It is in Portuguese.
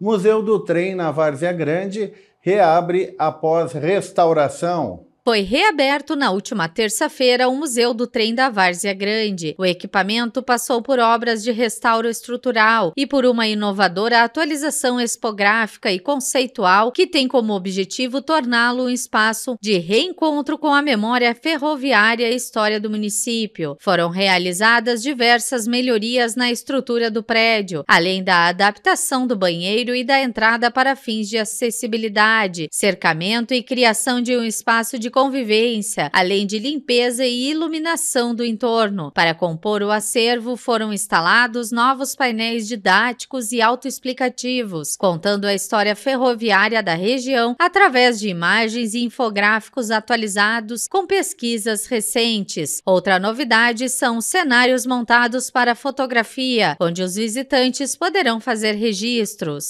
Museu do Trem na Várzea Grande reabre após restauração. Foi reaberto na última terça-feira o Museu do Trem da Várzea Grande. O equipamento passou por obras de restauro estrutural e por uma inovadora atualização expográfica e conceitual que tem como objetivo torná-lo um espaço de reencontro com a memória ferroviária e história do município. Foram realizadas diversas melhorias na estrutura do prédio, além da adaptação do banheiro e da entrada para fins de acessibilidade, cercamento e criação de um espaço de convivência, além de limpeza e iluminação do entorno. Para compor o acervo, foram instalados novos painéis didáticos e autoexplicativos, contando a história ferroviária da região através de imagens e infográficos atualizados com pesquisas recentes. Outra novidade são cenários montados para fotografia, onde os visitantes poderão fazer registros.